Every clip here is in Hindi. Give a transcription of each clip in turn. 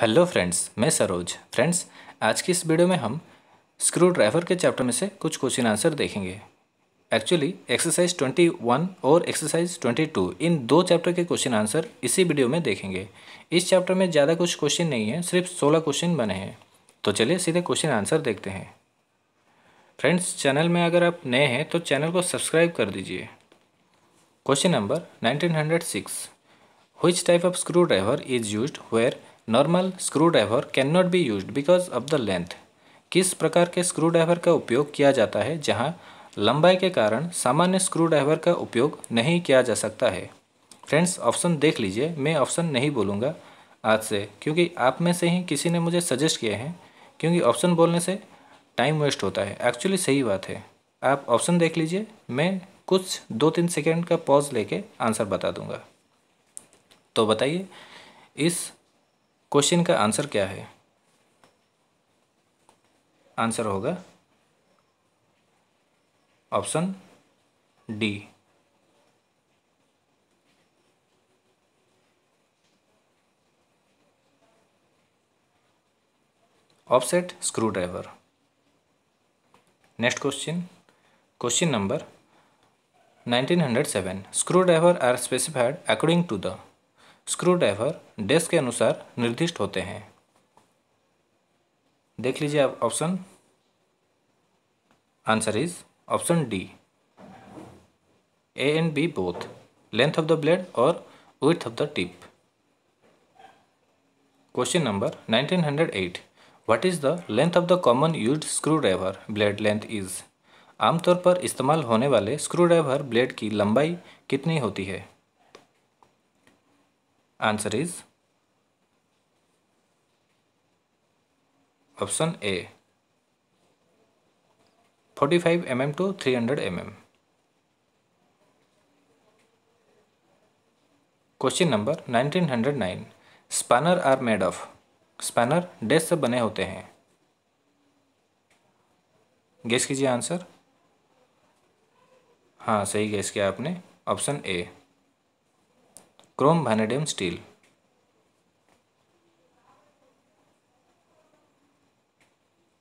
हेलो फ्रेंड्स मैं सरोज फ्रेंड्स आज की इस वीडियो में हम स्क्रू ड्राइवर के चैप्टर में से कुछ क्वेश्चन आंसर देखेंगे एक्चुअली एक्सरसाइज 21 और एक्सरसाइज 22 इन दो चैप्टर के क्वेश्चन आंसर इसी वीडियो में देखेंगे इस चैप्टर में ज़्यादा कुछ क्वेश्चन नहीं है सिर्फ 16 क्वेश्चन बने हैं तो चलिए सीधे क्वेश्चन आंसर देखते हैं फ्रेंड्स चैनल में अगर आप नए हैं तो चैनल को सब्सक्राइब कर दीजिए question number nineteen hundred six type of screw driver is use where normal screw driver can not be use because of the length किस प्रकार के स्क्रू ड्राइवर का उपयोग किया जाता है जहाँ लंबाई के कारण सामान्य स्क्रू ड्राइवर का उपयोग नहीं किया जा सकता है फ्रेंड्स ऑप्शन देख लीजिए मैं ऑप्शन नहीं बोलूँगा आज से क्योंकि आप में से ही किसी ने मुझे सजेस्ट किए हैं क्योंकि ऑप्शन बोलने से टाइम वेस्ट होता है एक्चुअली सही बात है आप ऑप्शन देख लीजिए मैं कुछ दो तीन सेकेंड का पॉज लेके आंसर बता दूंगा तो बताइए इस क्वेश्चन का आंसर क्या है आंसर होगा option D offset screw driver next question question number 1907 driver are specified according to the screw driver desk के अनुसार निर्दिष्ट होते हैं देख लीजिए आप option answer is option D A and B both length of the blade और width of the tip question number 1908 what is the length of the common use screw driver blade length is आमतौर पर इस्तेमाल होने वाले स्क्रू ड्राइवर ब्लेड की लंबाई कितनी होती है answer is option A 45 mm to 300 mm. Question number 1909 spanner are made of spanner desk से बने होते हैं गैस कीजिए आंसर हाँ सही गैस किया आपने option A chrome vanadium steel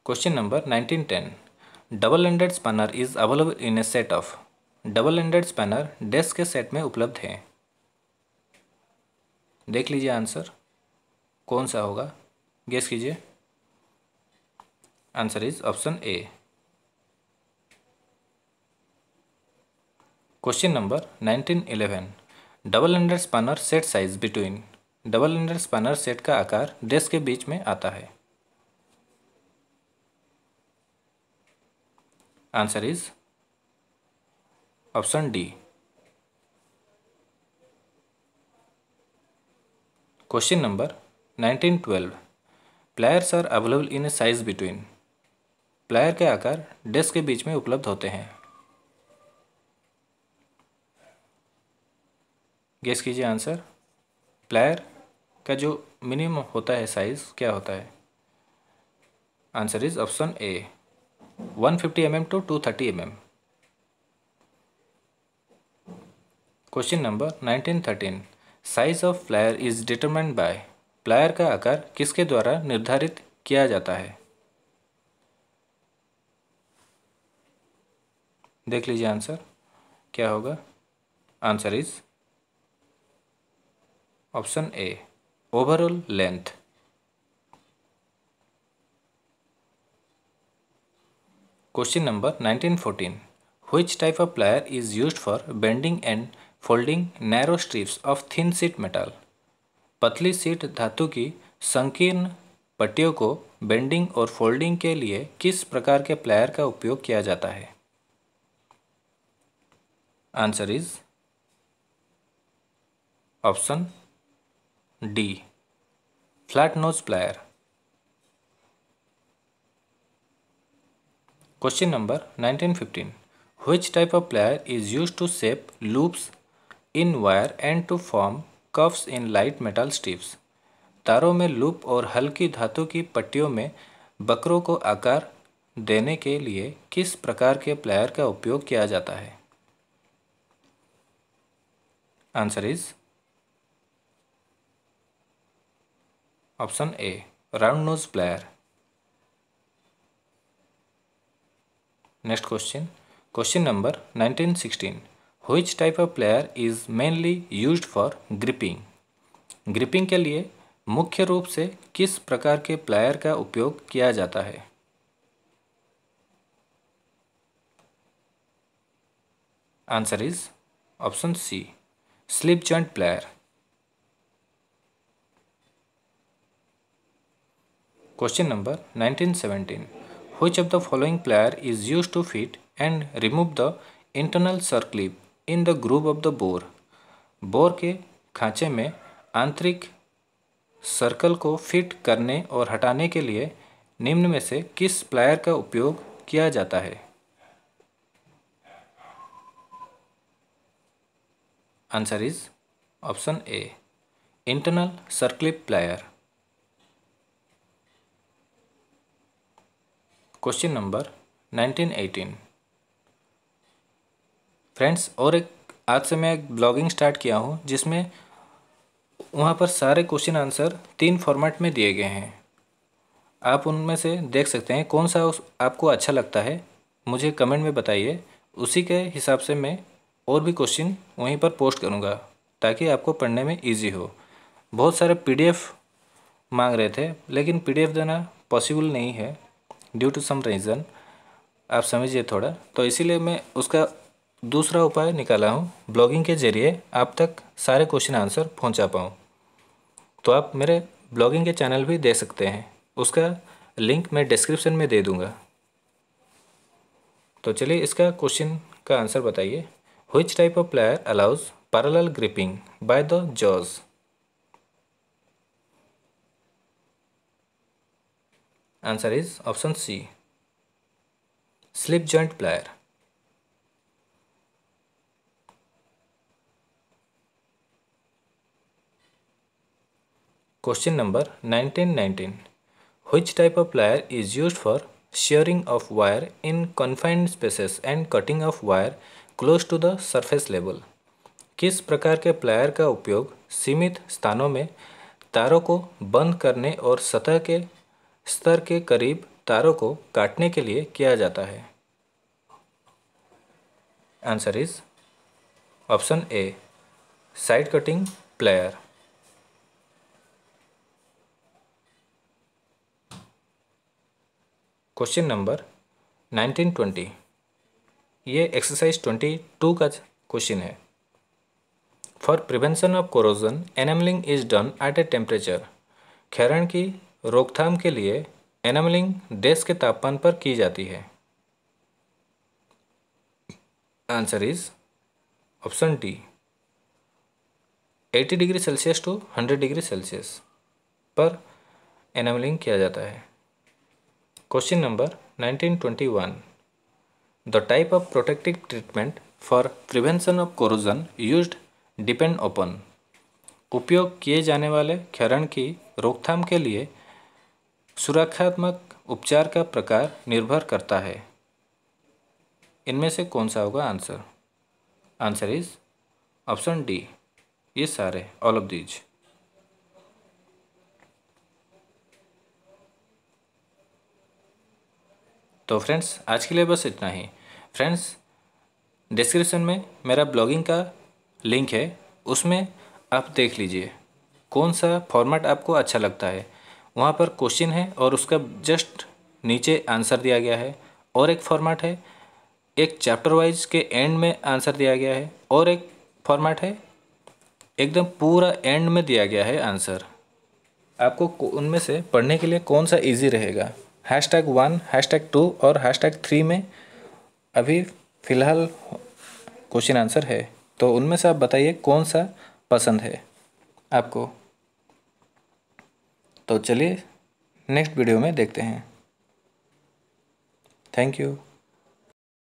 question number nineteen ten double ended spanner is available in a set of double ended spanner desk के सेट में उपलब्ध है देख लीजिए आंसर कौन सा होगा गेस कीजिए answer is option A question number nineteen eleven double under spanner set size between double under spanner set का आकार डेस्क के बीच में आता है answer is option D question number nineteen twelve pliers are available in a size between plier के आकार डेस्क के बीच में उपलब्ध होते हैं गेस कीजिए आंसर प्लायर का जो मिनिमम होता है साइज़ क्या होता है answer is option A 150 fifty M to two thirty M question number 1913 size of plier is determined by plier का आकार किसके द्वारा निर्धारित किया जाता है देख लीजिए आंसर क्या होगा answer is option A overall length question number 1914 which type of plier is used for bending and folding narrow strips of thin sheet metal पतली सीट धातु की संकीर्ण पट्टियों को बेंडिंग और फोल्डिंग के लिए किस प्रकार के प्लायर का उपयोग किया जाता है answer is option D flat nose plier Question number 1915. Which type of plier is used to shape loops in wire and to form cuffs in light metal strips? तारों में लूप और हल्की धातु की पट्टियों में बकरों को आकार देने के लिए किस प्रकार के प्लायर का उपयोग किया जाता है answer is option A round nose plier next question question number nineteen sixteen which type of plier is mainly used for gripping gripping के लिए मुख्य रूप से किस प्रकार के प्लायर का उपयोग किया जाता है answer is option C slip joint plier question number nineteen 1917 which of the following plier is use to fit and remove the internal circlip in the groove of the bore bore के खांचे में आंतरिक सर्कल को फिट करने और हटाने के लिए निम्न में से किस प्लायर का उपयोग किया जाता है answer is option A internal circlip plier question number nineteen eighteen friends और एक आज से मैं एक ब्लॉगिंग स्टार्ट किया हूँ जिसमें वहाँ पर सारे क्वेश्चन आंसर तीन फॉर्मेट में दिए गए हैं आप उनमें से देख सकते हैं कौन सा उस आपको अच्छा लगता है मुझे कमेंट में बताइए उसी के हिसाब से मैं और भी क्वेश्चन वहीं पर पोस्ट करूँगा ताकि आपको पढ़ने में ईजी हो बहुत सारे पीडीएफ मांग रहे थे लेकिन पीडीएफ देना पॉसिबल नहीं है ड्यू टू सम रीज़न आप समझिए थोड़ा तो इसीलिए मैं उसका दूसरा उपाय निकाला हूँ ब्लॉगिंग के जरिए आप तक सारे क्वेश्चन आंसर पहुँचा पाऊँ तो आप मेरे ब्लॉगिंग के चैनल भी दे सकते हैं उसका लिंक मैं डिस्क्रिप्शन में दे दूँगा तो चलिए इसका क्वेश्चन का आंसर बताइए which type of plier allows parallel gripping by the jaws Answer is option C. Slip joint plier. Question number 1919. Which type of plier is used for shearing of wire in confined spaces and cutting of wire close to the surface level? किस प्रकार के प्लायर का उपयोग सीमित स्थानों में तारों को बंद करने और सतह के स्तर के करीब तारों को काटने के लिए किया जाता है answer is option A side cutting plier question number 1920 ये एक्सरसाइज 22 का क्वेश्चन है for prevention of corrosion enameling is done at a temperature खैरण की रोकथाम के लिए एनामलिंग देश के तापमान पर की जाती है answer is option D 80 degree Celsius to 100 degree Celsius पर एनामलिंग किया जाता है question number 1921 the type of protective treatment for prevention of corrosion used depend upon उपयोग किए जाने वाले क्षरण की रोकथाम के लिए सुरक्षात्मक उपचार का प्रकार निर्भर करता है इनमें से कौन सा होगा answer answer is option D ये सारे ऑल ऑफ दीज तो फ्रेंड्स आज के लिए बस इतना ही फ्रेंड्स डिस्क्रिप्शन में मेरा ब्लॉगिंग का लिंक है उसमें आप देख लीजिए कौन सा फॉर्मेट आपको अच्छा लगता है वहाँ पर क्वेश्चन है और उसका जस्ट नीचे आंसर दिया गया है और एक फॉर्मेट है एक चैप्टर वाइज के एंड में आंसर दिया गया है और एक फॉर्मेट है एकदम पूरा एंड में दिया गया है आंसर आपको उनमें से पढ़ने के लिए कौन सा इजी रहेगा hash tag one hash tag two और हैश टैग थ्री में अभी फ़िलहाल क्वेश्चन आंसर है तो उनमें से आप बताइए कौन सा पसंद है आपको तो चलिए नेक्स्ट वीडियो में देखते हैं थैंक यू